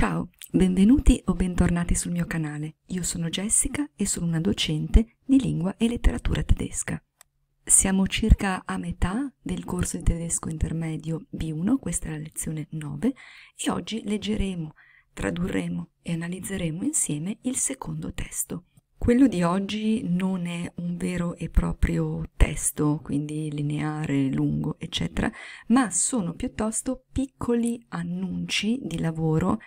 Ciao, benvenuti o bentornati sul mio canale. Io sono Jessica e sono una docente di lingua e letteratura tedesca. Siamo circa a metà del corso di tedesco intermedio B1, questa è la lezione 9, e oggi leggeremo, tradurremo e analizzeremo insieme il secondo testo. Quello di oggi non è un vero e proprio testo, quindi lineare, lungo, eccetera, ma sono piuttosto piccoli annunci di lavoro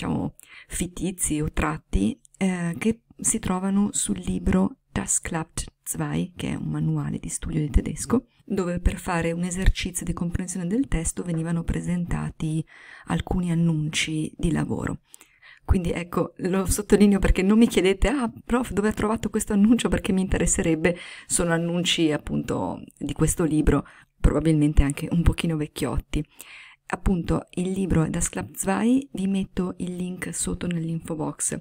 diciamo fittizi o tratti eh, che si trovano sul libro Das klappt 2, che è un manuale di studio di tedesco, dove per fare un esercizio di comprensione del testo venivano presentati alcuni annunci di lavoro. Quindi ecco, lo sottolineo perché non mi chiedete, ah prof, dove ha trovato questo annuncio? Perché mi interesserebbe, sono annunci appunto di questo libro, probabilmente anche un pochino vecchiotti appunto il libro da 2, vi metto il link sotto nell'info box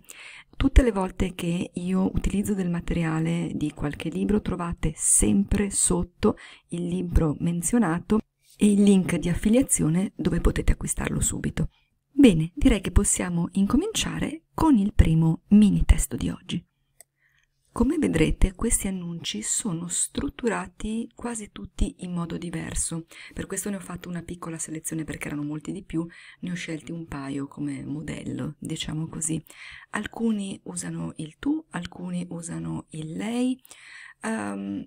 tutte le volte che io utilizzo del materiale di qualche libro trovate sempre sotto il libro menzionato e il link di affiliazione dove potete acquistarlo subito bene direi che possiamo incominciare con il primo mini testo di oggi come vedrete questi annunci sono strutturati quasi tutti in modo diverso, per questo ne ho fatto una piccola selezione perché erano molti di più, ne ho scelti un paio come modello, diciamo così. Alcuni usano il tu, alcuni usano il lei, um,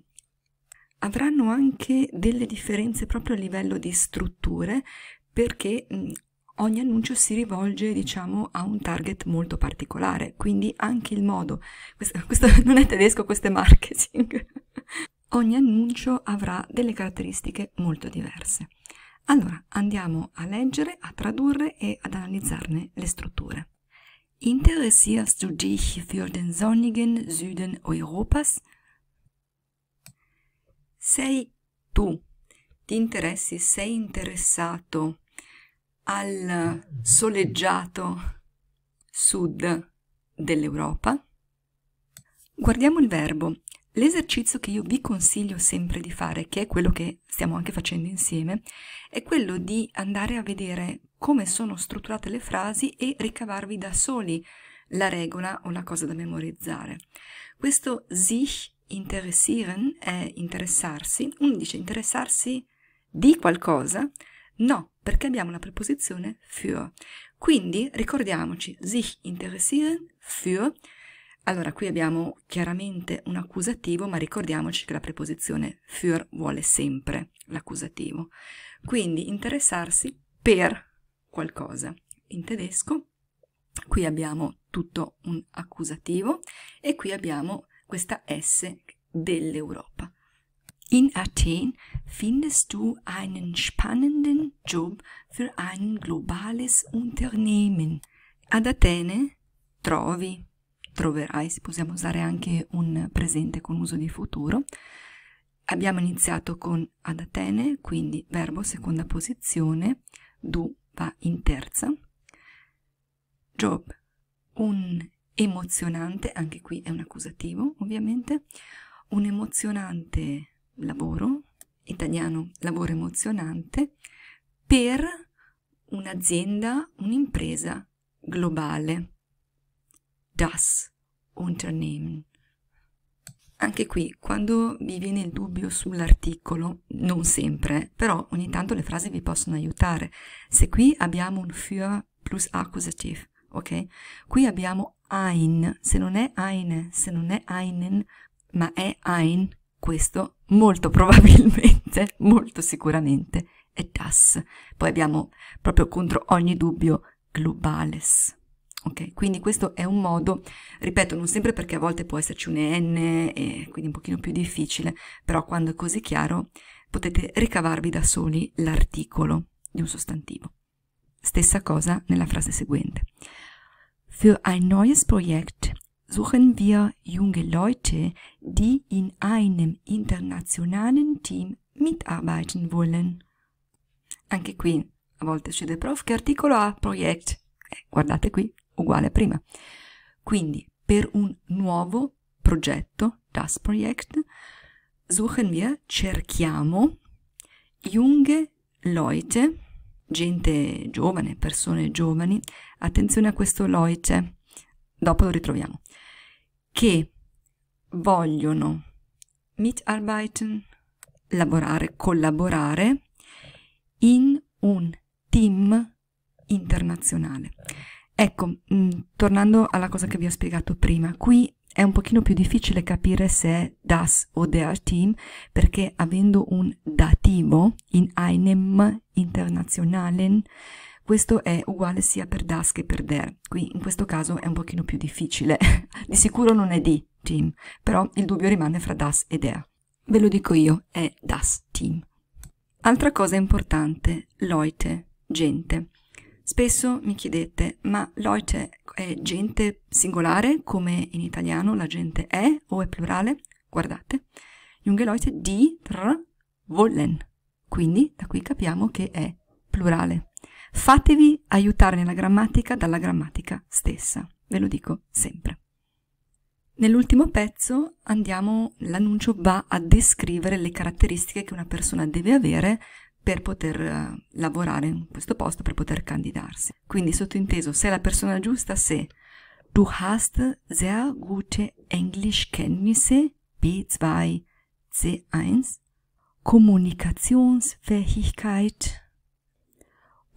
avranno anche delle differenze proprio a livello di strutture perché ogni annuncio si rivolge diciamo a un target molto particolare quindi anche il modo questo, questo non è tedesco questo è marketing ogni annuncio avrà delle caratteristiche molto diverse allora andiamo a leggere a tradurre e ad analizzarne le strutture interessierst du dich für den sonnigen Süden Europas sei tu ti interessi sei interessato al soleggiato sud dell'Europa? Guardiamo il verbo. L'esercizio che io vi consiglio sempre di fare, che è quello che stiamo anche facendo insieme, è quello di andare a vedere come sono strutturate le frasi e ricavarvi da soli la regola o la cosa da memorizzare. Questo sich interessieren è interessarsi, uno dice interessarsi di qualcosa, no, perché abbiamo la preposizione für. Quindi ricordiamoci sich interessieren für. Allora qui abbiamo chiaramente un accusativo, ma ricordiamoci che la preposizione für vuole sempre l'accusativo. Quindi interessarsi per qualcosa. In tedesco qui abbiamo tutto un accusativo e qui abbiamo questa S dell'Europa. In Athen findest du einen spannenden Job für ein globales Unternehmen. Ad Atene trovi, troverai, si possiamo usare anche un presente con uso di futuro. Abbiamo iniziato con ad Atene, quindi verbo seconda posizione, du va in terza. Job, un emozionante, anche qui è un accusativo ovviamente, un emozionante lavoro italiano, lavoro emozionante, per un'azienda, un'impresa globale. Das Unternehmen. Anche qui, quando vi viene il dubbio sull'articolo, non sempre, però ogni tanto le frasi vi possono aiutare. Se qui abbiamo un für plus accusative, ok? Qui abbiamo ein, se non è eine, se non è einen, ma è ein, questo molto probabilmente, molto sicuramente è DAS. Poi abbiamo proprio contro ogni dubbio globales. Ok, quindi questo è un modo, ripeto, non sempre perché a volte può esserci un N e quindi un pochino più difficile, però quando è così chiaro potete ricavarvi da soli l'articolo di un sostantivo. Stessa cosa nella frase seguente. Für ein neues Projekt suchen wir junge Leute, die in einem internationalen team mitarbeiten wollen. Anche qui a volte succede prof che articolo ha project, eh, guardate qui, uguale a prima. Quindi per un nuovo progetto, das Projekt, suchen wir, cerchiamo junge Leute, gente giovane, persone giovani, attenzione a questo Leute, dopo lo ritroviamo, che vogliono mitarbeiten, lavorare, collaborare in un team internazionale. Ecco, mh, mm, tornando alla cosa che vi ho spiegato prima, qui è un pochino più difficile capire se è das o der Team perché avendo un dativo in einem internationalen questo è uguale sia per das che per der, qui in questo caso è un pochino più difficile, di sicuro non è di team, però il dubbio rimane fra das e der. Ve lo dico io, è das team. Altra cosa importante, Leute, gente. Spesso mi chiedete, ma Leute è gente singolare come in italiano la gente è o è plurale? Guardate, junge Leute die, tr, wollen. Quindi da qui capiamo che è plurale. Fatevi aiutare nella grammatica dalla grammatica stessa, ve lo dico sempre. Nell'ultimo pezzo andiamo, l'annuncio va a descrivere le caratteristiche che una persona deve avere per poter eh, lavorare in questo posto, per poter candidarsi. Quindi sottointeso, se è la persona giusta, se du hast sehr gute Englischkenntnisse B2 C1, Kommunikationsfähigkeit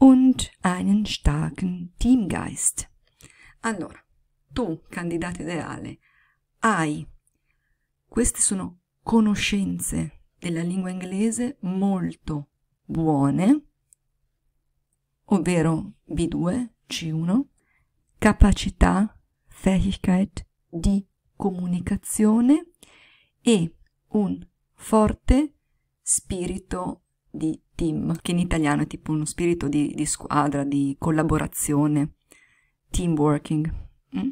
und einen starken teamgeist. Allora, tu, candidato ideale, hai queste sono conoscenze della lingua inglese molto buone, ovvero B2, C1, capacità, Fähigkeit di comunicazione e un forte spirito di team, che in italiano è tipo uno spirito di, di squadra, di collaborazione, team working. Mm?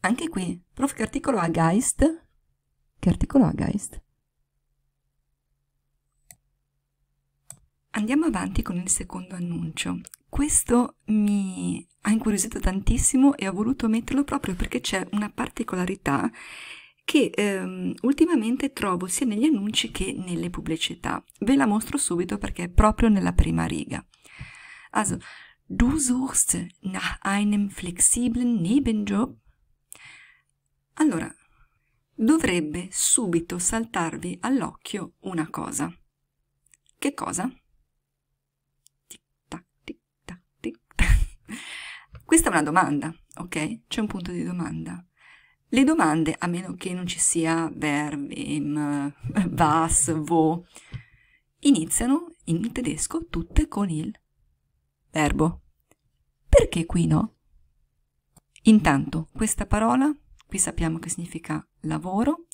Anche qui, prof, che articolo ha Geist? Che articolo ha Geist? Andiamo avanti con il secondo annuncio. Questo mi ha incuriosito tantissimo e ho voluto metterlo proprio perché c'è una particolarità che ehm, ultimamente trovo sia negli annunci che nelle pubblicità. Ve la mostro subito perché è proprio nella prima riga. Also, du suchst nach einem flexiblen Nebenjob? Allora, dovrebbe subito saltarvi all'occhio una cosa. Che cosa? Tic tac, tac, tac. Questa è una domanda, ok? C'è un punto di domanda. Le domande, a meno che non ci sia verb, was, wo, iniziano in tedesco tutte con il verbo. Perché qui no? Intanto, questa parola, qui sappiamo che significa lavoro,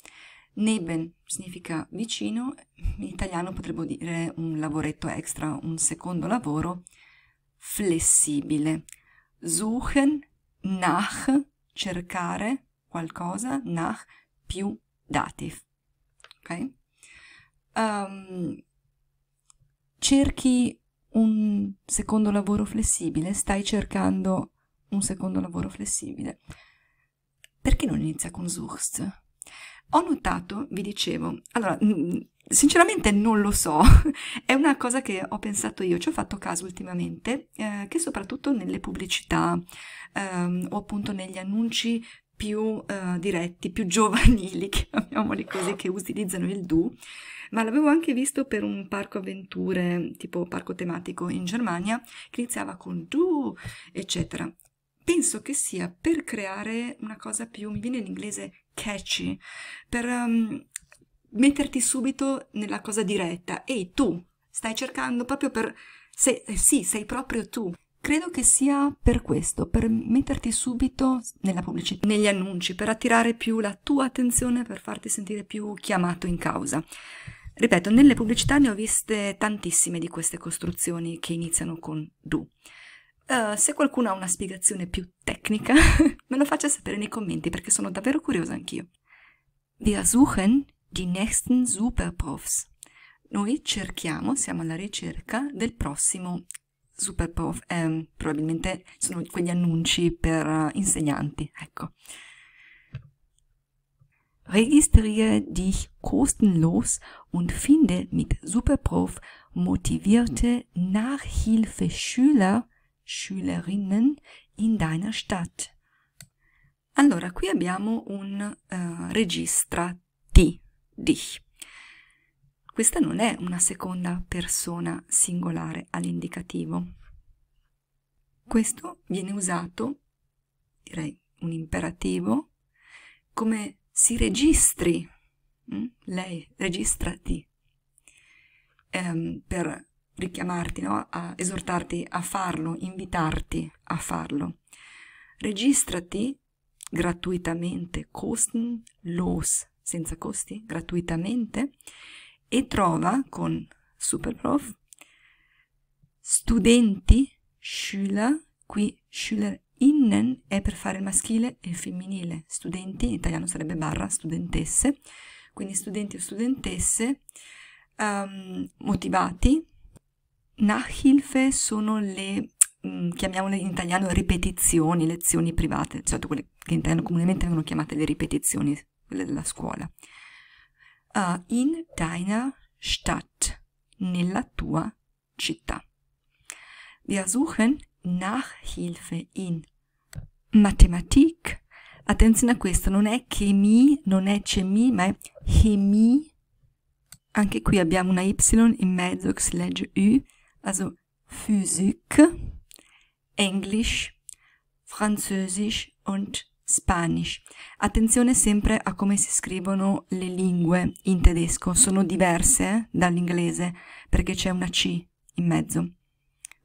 neben significa vicino, in italiano potremmo dire un lavoretto extra, un secondo lavoro, flessibile. Suchen, nach, cercare, qualcosa, nach più dativ. Ok? Um, cerchi un secondo lavoro flessibile, stai cercando un secondo lavoro flessibile. Perché non inizia con Suchst? Ho notato, vi dicevo, allora, sinceramente non lo so, è una cosa che ho pensato io, ci ho fatto caso ultimamente, eh, che soprattutto nelle pubblicità eh, o appunto negli annunci più eh, diretti, più giovanili, chiamiamoli così, che utilizzano il do, ma l'avevo anche visto per un parco avventure, tipo parco tematico in Germania, che iniziava con do, eccetera. Penso che sia per creare una cosa più, mi viene in inglese catchy, per um, metterti subito nella cosa diretta. Ehi tu, stai cercando proprio per... Se, eh, sì, sei proprio tu. Credo che sia per questo, per metterti subito nella pubblicità, negli annunci, per attirare più la tua attenzione, per farti sentire più chiamato in causa. Ripeto, nelle pubblicità ne ho viste tantissime di queste costruzioni che iniziano con do. Uh, eh, se qualcuno ha una spiegazione più tecnica, me lo faccia sapere nei commenti perché sono davvero curiosa anch'io. Wir suchen die nächsten Superprofs. Noi cerchiamo, siamo alla ricerca del prossimo super prof, eh, probabilmente sono quegli annunci per eh, insegnanti, ecco. Registriere dich kostenlos und finde mit Superprof motivierte Nachhilfeschüler, Schülerinnen in deiner Stadt. Allora, qui abbiamo un uh, registra T, dich. Questa non è una seconda persona singolare all'indicativo. Questo viene usato, direi un imperativo, come si registri, mm? lei registrati, ehm, per richiamarti, no? a esortarti a farlo, invitarti a farlo. Registrati gratuitamente, kostenlos, senza costi, gratuitamente, e trova con Superprof studenti Schüler, qui Schülerinnen è per fare il maschile e il femminile, studenti, in italiano sarebbe barra, studentesse, quindi studenti o studentesse um, motivati. Nachhilfe sono le, mm, chiamiamole in italiano ripetizioni, lezioni private, certo quelle che in italiano comunemente vengono chiamate le ripetizioni, quelle della scuola. äh, in deiner Stadt, nella tua città. Wir suchen Nachhilfe in Mathematik. Attenzione a questo, non è chemie, non è chemie, ma è chemie. Anche qui abbiamo una Y in mezzo che si legge U, also Physik, Englisch, Französisch und Spanish. Attenzione sempre a come si scrivono le lingue in tedesco, sono diverse dall'inglese perché c'è una C in mezzo.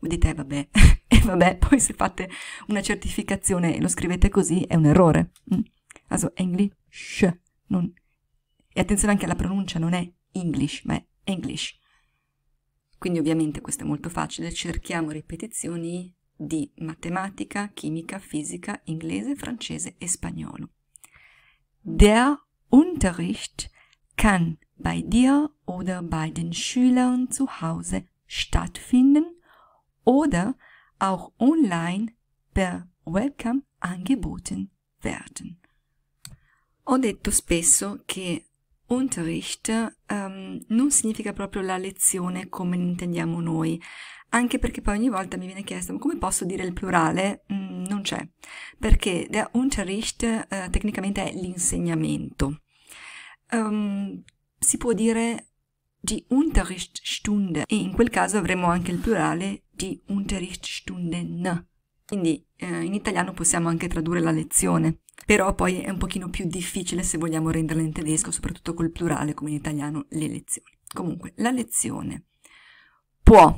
Vedete, eh, vabbè, e eh, vabbè, poi se fate una certificazione e lo scrivete così è un errore. Mm. Also English, non... E attenzione anche alla pronuncia, non è English, ma è English. Quindi ovviamente questo è molto facile, cerchiamo ripetizioni di matematica, chimica, fisica, inglese, francese e spagnolo. Der Unterricht kann bei dir oder bei den Schülern zu Hause stattfinden oder auch online per webcam angeboten werden. Ho detto spesso che Unterricht um, ehm, non significa proprio la lezione come intendiamo noi, anche perché poi ogni volta mi viene chiesto ma come posso dire il plurale? Mm, non c'è, perché der Unterricht eh, tecnicamente è l'insegnamento. Um, si può dire die Unterrichtsstunde e in quel caso avremo anche il plurale di Unterrichtsstunden. Quindi eh, in italiano possiamo anche tradurre la lezione, però poi è un pochino più difficile se vogliamo renderla in tedesco, soprattutto col plurale come in italiano le lezioni. Comunque, la lezione può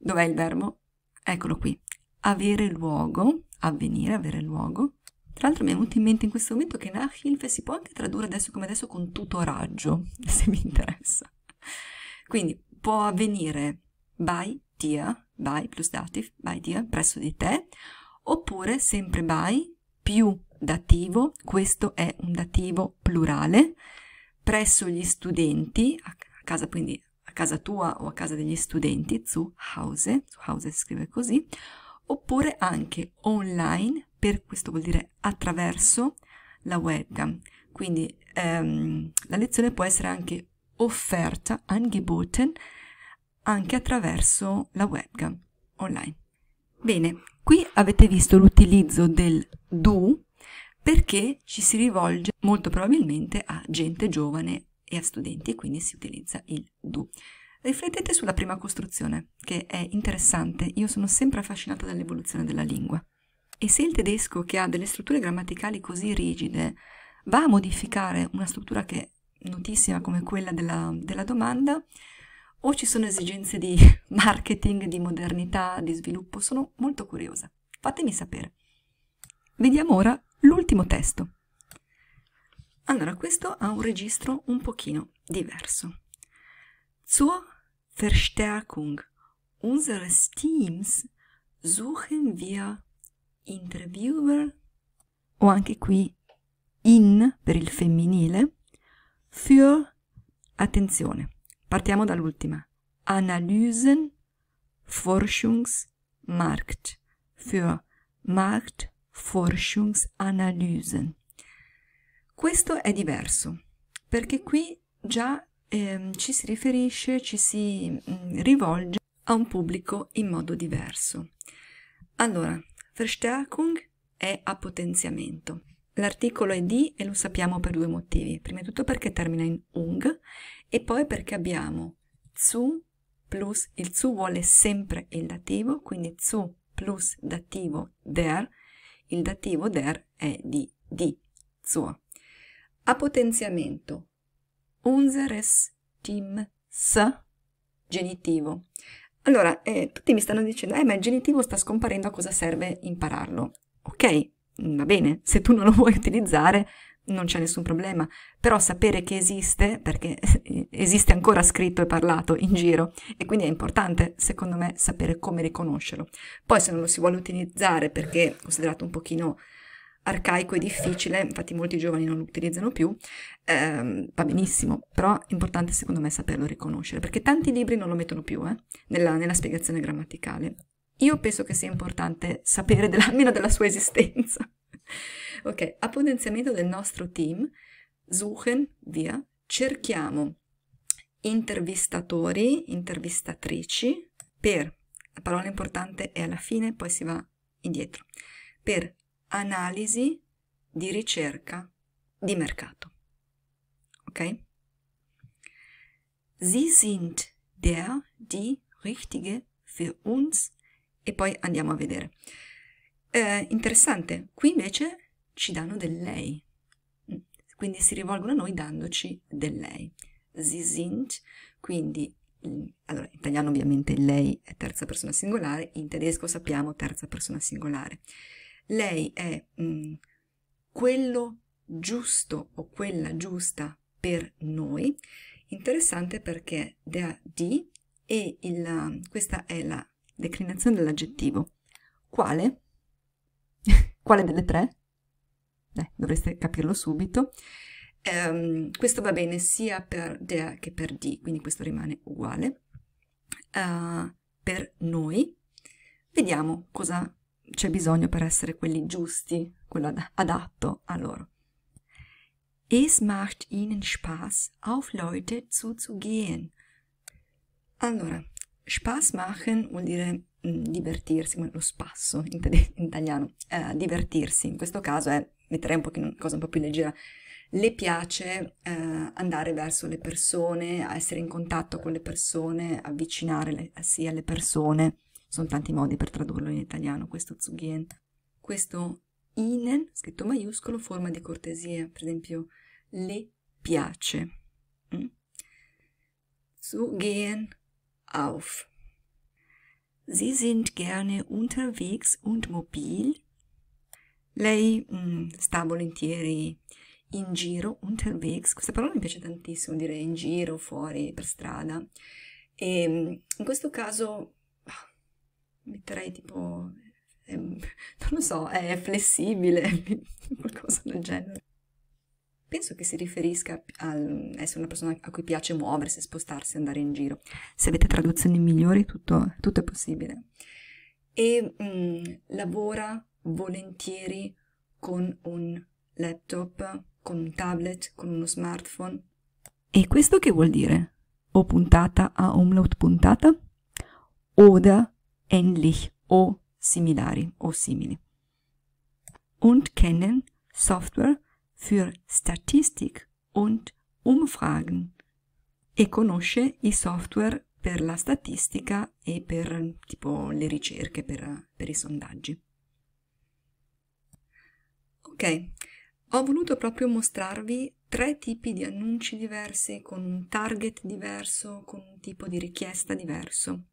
Dov'è il verbo? Eccolo qui. Avere luogo, avvenire, avere luogo. Tra l'altro mi è venuto in mente in questo momento che Nahilf si può anche tradurre adesso come adesso con tutoraggio, se mi interessa. Quindi può avvenire by tia, by plus dativ, by tia, presso di te, oppure sempre by più dativo, questo è un dativo plurale, presso gli studenti, a casa quindi casa tua o a casa degli studenti zu Hause, zu Hause si scrive così, oppure anche online, per questo vuol dire attraverso la webcam. Quindi ehm, la lezione può essere anche offerta, angeboten, anche attraverso la webcam online. Bene, qui avete visto l'utilizzo del do perché ci si rivolge molto probabilmente a gente giovane e a studenti e quindi si utilizza il do. Riflettete sulla prima costruzione, che è interessante, io sono sempre affascinata dall'evoluzione della lingua. E se il tedesco, che ha delle strutture grammaticali così rigide, va a modificare una struttura che è notissima come quella della, della domanda, o ci sono esigenze di marketing, di modernità, di sviluppo, sono molto curiosa. Fatemi sapere. Vediamo ora l'ultimo testo. Allora, questo ha un registro un pochino diverso. Zur Verstärkung unseres Teams suchen wir Interviewer o anche qui in per il femminile für attenzione. Partiamo dall'ultima. Analysen Forschungsmarkt für Marktforschungsanalysen. Questo è diverso, perché mm. qui già eh, ci si riferisce, ci si mh, mm, rivolge a un pubblico in modo diverso. Allora, Verstärkung è a potenziamento. L'articolo è di e lo sappiamo per due motivi. Prima di tutto perché termina in ung e poi perché abbiamo zu plus, il zu vuole sempre il dativo, quindi zu plus dativo der, il dativo der è di di, zur. A potenziamento. Unseres Teams. Genitivo. Allora, eh, tutti mi stanno dicendo, eh, ma il genitivo sta scomparendo, a cosa serve impararlo? Ok, mm, va bene, se tu non lo vuoi utilizzare non c'è nessun problema, però sapere che esiste, perché esiste ancora scritto e parlato in giro, e quindi è importante, secondo me, sapere come riconoscerlo. Poi se non lo si vuole utilizzare perché è considerato un pochino arcaico e difficile, infatti molti giovani non lo utilizzano più, eh, va benissimo, però è importante secondo me saperlo riconoscere, perché tanti libri non lo mettono più eh, nella, nella spiegazione grammaticale. Io penso che sia importante sapere della, almeno della sua esistenza. ok, a potenziamento del nostro team, suchen, via, cerchiamo intervistatori, intervistatrici, per, la parola importante è alla fine, poi si va indietro, per analisi di ricerca di mercato. Ok? Sie sind der, die richtige für uns e poi andiamo a vedere. Eh, interessante, qui invece ci danno del lei, quindi si rivolgono a noi dandoci del lei. Sie sind, quindi mm, allora, in italiano ovviamente lei è terza persona singolare, in tedesco sappiamo terza persona singolare lei è mh, mm, quello giusto o quella giusta per noi. Interessante perché da di e il, questa è la declinazione dell'aggettivo. Quale? Quale delle tre? Beh, dovreste capirlo subito. Um, questo va bene sia per der che per di, quindi questo rimane uguale. Uh, per noi. Vediamo cosa c'è bisogno per essere quelli giusti, quello adatto a loro. Es macht ihnen Spaß, auf Leute zuzugehen. Allora, Spaß machen vuol dire mh, mm, divertirsi, lo spasso in, in italiano, eh, divertirsi, in questo caso è, mettere un po' pochino, cosa un po' più leggera, le piace eh, andare verso le persone, essere in contatto con le persone, avvicinarsi alle persone, sono tanti modi per tradurlo in italiano questo zugien. Questo inen, scritto maiuscolo, forma di cortesia, per esempio le piace. Mm? Zugehen auf. Sie sind gerne unterwegs und mobil. Lei mm, sta volentieri in giro, unterwegs. Questa parola mi piace tantissimo, dire in giro, fuori, per strada. E mm, in questo caso metterei tipo è, ehm, non lo so, è flessibile, qualcosa del genere. Penso che si riferisca al essere una persona a cui piace muoversi, spostarsi, andare in giro. Se avete traduzioni migliori, tutto, tutto è possibile. E mh, mm, lavora volentieri con un laptop, con un tablet, con uno smartphone. E questo che vuol dire? O puntata a umlaut puntata? Oda ähnlich o similari o simili und kennen Software für Statistik und Umfragen e conosce i software per la statistica e per tipo le ricerche, per, per i sondaggi. Ok, ho voluto proprio mostrarvi tre tipi di annunci diversi, con un target diverso, con un tipo di richiesta diverso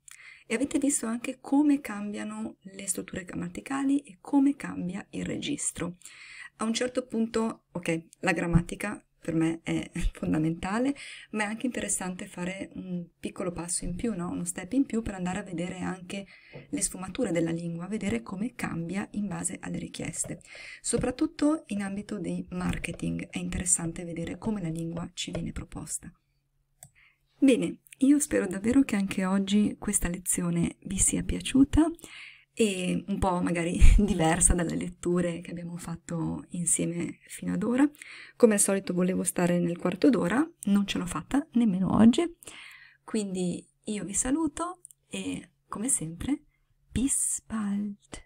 e avete visto anche come cambiano le strutture grammaticali e come cambia il registro. A un certo punto, ok, la grammatica per me è fondamentale, ma è anche interessante fare un piccolo passo in più, no? uno step in più per andare a vedere anche le sfumature della lingua, vedere come cambia in base alle richieste. Soprattutto in ambito di marketing è interessante vedere come la lingua ci viene proposta. Bene, io spero davvero che anche oggi questa lezione vi sia piaciuta e un po' magari diversa dalle letture che abbiamo fatto insieme fino ad ora. Come al solito volevo stare nel quarto d'ora, non ce l'ho fatta nemmeno oggi. Quindi io vi saluto e come sempre, bis bald!